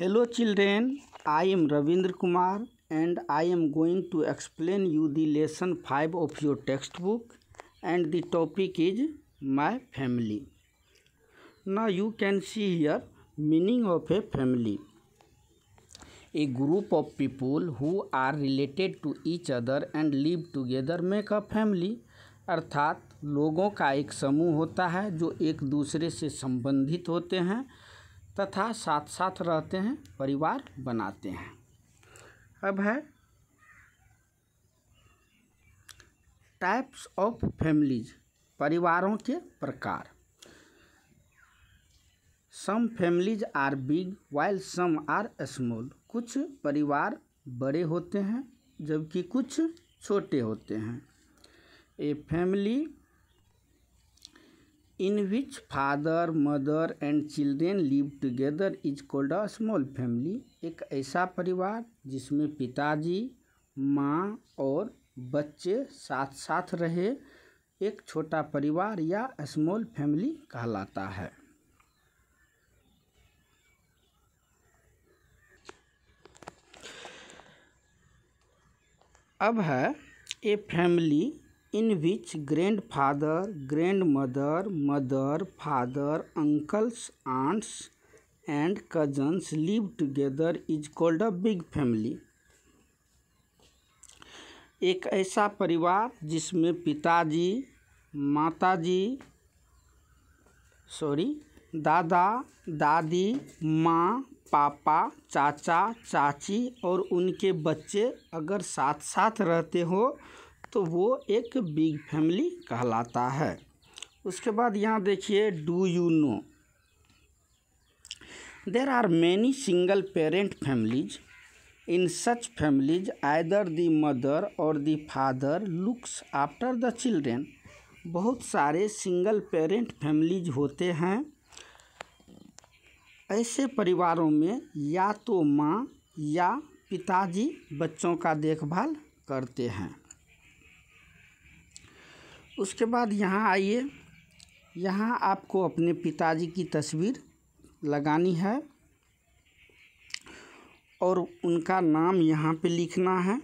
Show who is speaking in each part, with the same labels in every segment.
Speaker 1: hello children I am Ravindra Kumar and I am going to explain you the lesson five of your text book and the topic is my family ना you can see here meaning of a family a group of people who are related to each other and live together make a family अर्थात लोगों का एक समूह होता है जो एक दूसरे से संबंधित होते हैं तथा साथ साथ रहते हैं परिवार बनाते हैं अब है टाइप्स ऑफ फैमिलीज परिवारों के प्रकार some families are big while some are small कुछ परिवार बड़े होते हैं जबकि कुछ छोटे होते हैं a family in which father mother and children live together is called a small family एक ऐसा परिवार जिसमें पिताजी माँ और बच्चे साथ साथ रहे एक छोटा परिवार या स्मॉल फैमिली कहलाता है अब है a family in which grandfather grandmother mother father uncles aunts and cousins live together is called a big family एक ऐसा परिवार जिसमें पिताजी माताजी सॉरी दादा दादी माँ पापा चाचा चाची और उनके बच्चे अगर साथ साथ रहते हो तो वो एक बिग फैमिली कहलाता है उसके बाद यहाँ देखिए do you know there are many single parent families in such families either the mother or the father looks after the children बहुत सारे सिंगल पेरेंट फैमिलीज होते हैं ऐसे परिवारों में या तो माँ या पिताजी बच्चों का देखभाल करते हैं उसके बाद यहाँ आइए यहाँ आपको अपने पिताजी की तस्वीर लगानी है और उनका नाम यहाँ पे लिखना है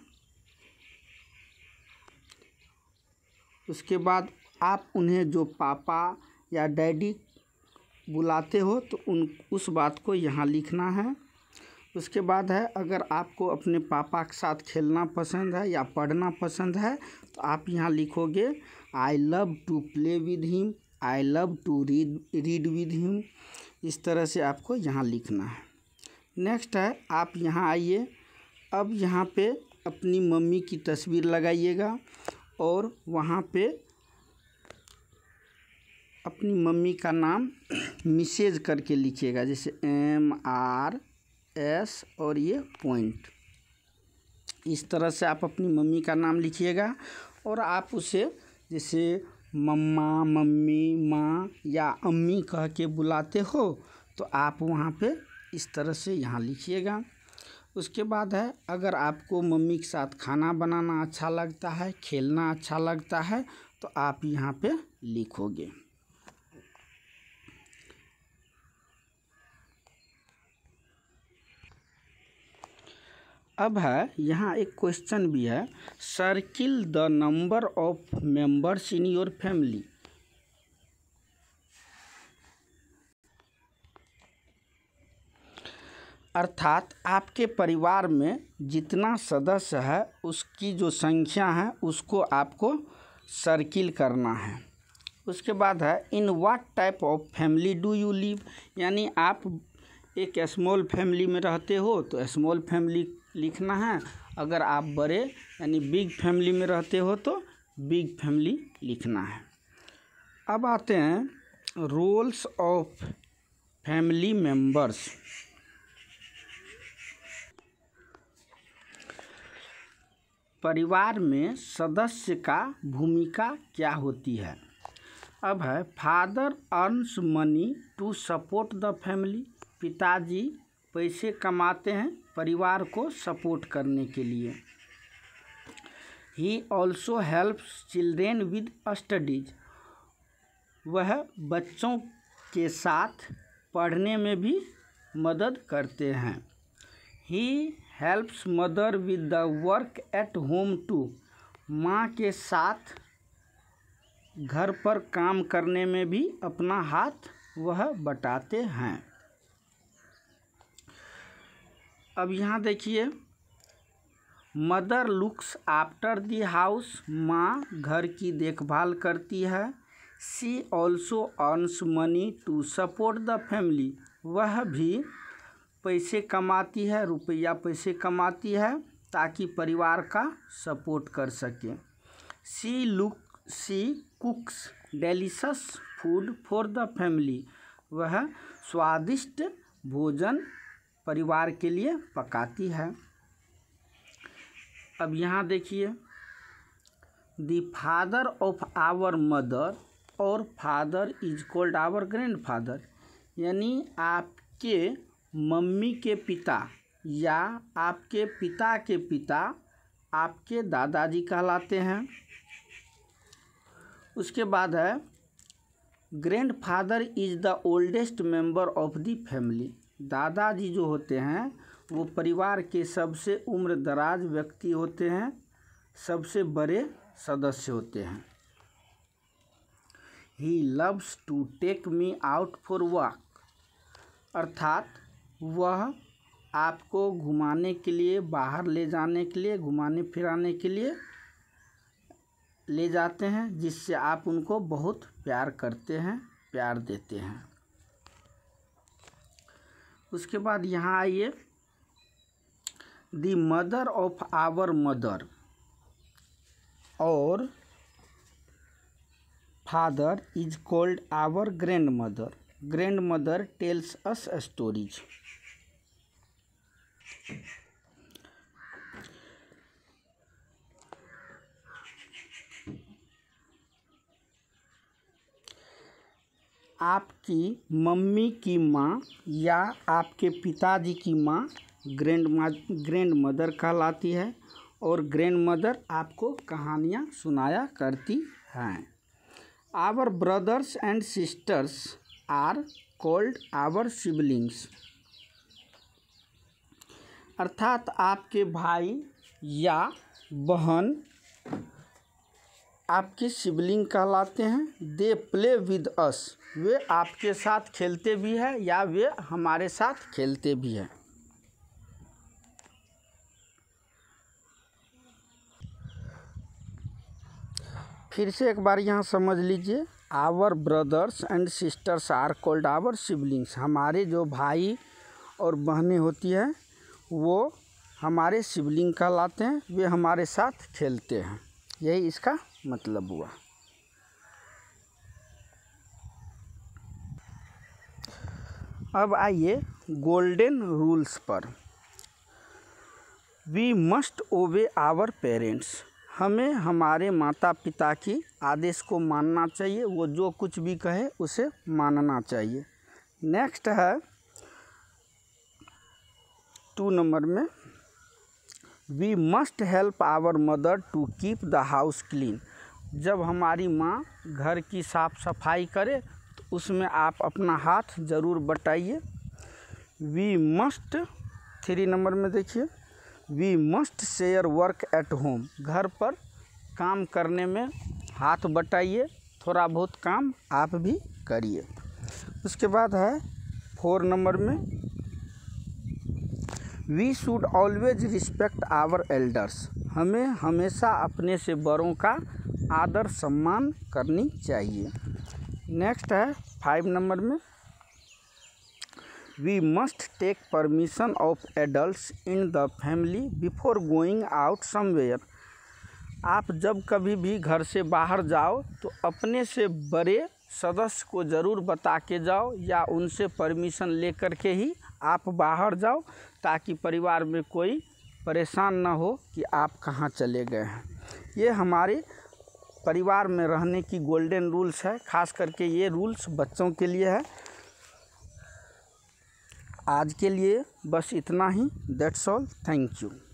Speaker 1: उसके बाद आप उन्हें जो पापा या डैडी बुलाते हो तो उन उस बात को यहाँ लिखना है उसके बाद है अगर आपको अपने पापा के साथ खेलना पसंद है या पढ़ना पसंद है तो आप यहाँ लिखोगे I love to play with him I love to read read with him इस तरह से आपको यहाँ लिखना है नेक्स्ट है आप यहाँ आइए अब यहाँ पे अपनी मम्मी की तस्वीर लगाइएगा और वहाँ पे अपनी मम्मी का नाम मिसेज करके लिखिएगा जैसे एम आर एस और ये पॉइंट इस तरह से आप अपनी मम्मी का नाम लिखिएगा और आप उसे जैसे मम्मा मम्मी माँ या अम्मी कह के बुलाते हो तो आप वहाँ पे इस तरह से यहाँ लिखिएगा उसके बाद है अगर आपको मम्मी के साथ खाना बनाना अच्छा लगता है खेलना अच्छा लगता है तो आप यहाँ पे लिखोगे अब है यहाँ एक क्वेश्चन भी है circle the number of members in your family अर्थात आपके परिवार में जितना सदस्य है उसकी जो संख्या है उसको आपको सर्किल करना है उसके बाद है in what type of family do you live यानी आप एक स्मॉल फैमिली में रहते हो तो स्मॉल फैमिली लिखना है अगर आप बड़े यानी बिग फैमिली में रहते हो तो बिग फैमिली लिखना है अब आते हैं रोल्स ऑफ फैमिली मेंबर्स परिवार में सदस्य का भूमिका क्या होती है अब है father earns money to support the family पिताजी पैसे कमाते हैं परिवार को सपोर्ट करने के लिए he also helps children with studies वह बच्चों के साथ पढ़ने में भी मदद करते हैं he helps mother with the work at home too माँ के साथ घर पर काम करने में भी अपना हाथ वह बटाते हैं अब यहाँ देखिए mother looks after the house माँ घर की देखभाल करती है she also earns money to support the family वह भी पैसे कमाती है रुपया पैसे कमाती है ताकि परिवार का सपोर्ट कर सके she look she cooks delicious food for the family वह स्वादिष्ट भोजन परिवार के लिए पकाती है अब यहाँ देखिए the father of our mother or father is called our grandfather यानी आपके मम्मी के पिता या आपके पिता के पिता आपके दादाजी कहलाते हैं उसके बाद है grandfather is the oldest member of the family दादाजी जो होते हैं वो परिवार के सबसे उम्रदराज व्यक्ति होते हैं सबसे बड़े सदस्य होते हैं he loves to take me out for walk अर्थात वह आपको घुमाने के लिए बाहर ले जाने के लिए घुमाने फिराने के लिए ले जाते हैं जिससे आप उनको बहुत प्यार करते हैं प्यार देते हैं उसके बाद यहाँ आइए the mother of our mother or father is called our grandmother grandmother tells us stories आपकी मम्मी की माँ या आपके पिताजी की माँ ग्रैंड मा ग्रैंड मदर कहलाती है और ग्रैंड मदर आपको कहानियाँ सुनाया करती हैं our brothers and sisters are called our siblings अर्थात आपके भाई या बहन आपकी सिबलिंग कहलाते हैं दे प्ले विद अस वे आपके साथ खेलते भी हैं या वे हमारे साथ खेलते भी हैं फिर से एक बार यहाँ समझ लीजिए our brothers and sisters are called our siblings हमारे जो भाई और बहनें होती हैं वो हमारे सिबलिंग कहलाते हैं वे हमारे साथ खेलते हैं यही इसका मतलब हुआ अब आइए गोल्डन रूल्स पर we must obey our parents हमें हमारे माता पिता की आदेश को मानना चाहिए वो जो कुछ भी कहे उसे मानना चाहिए नेक्स्ट है टू नंबर में we must help our mother to keep the house clean जब हमारी माँ घर की साफ सफाई करे तो उसमें आप अपना हाथ ज़रूर बटाइए वी मस्ट थ्री नंबर में देखिए we must share work at home घर पर काम करने में हाथ बटाइए थोड़ा बहुत काम आप भी करिए उसके बाद है फोर नंबर में we should always respect our elders हमें हमेशा अपने से बड़ों का आदर सम्मान करनी चाहिए नेक्स्ट है फाइव नंबर में we must take permission of adults in the family before going out somewhere आप जब कभी भी घर से बाहर जाओ तो अपने से बड़े सदस्य को ज़रूर बता के जाओ या उनसे परमिशन ले कर के ही आप बाहर जाओ ताकि परिवार में कोई परेशान ना हो कि आप कहाँ चले गए हैं ये हमारे परिवार में रहने की गोल्डन रूल्स है खास करके ये रूल्स बच्चों के लिए है आज के लिए बस इतना ही दैट्स ऑल थैंक यू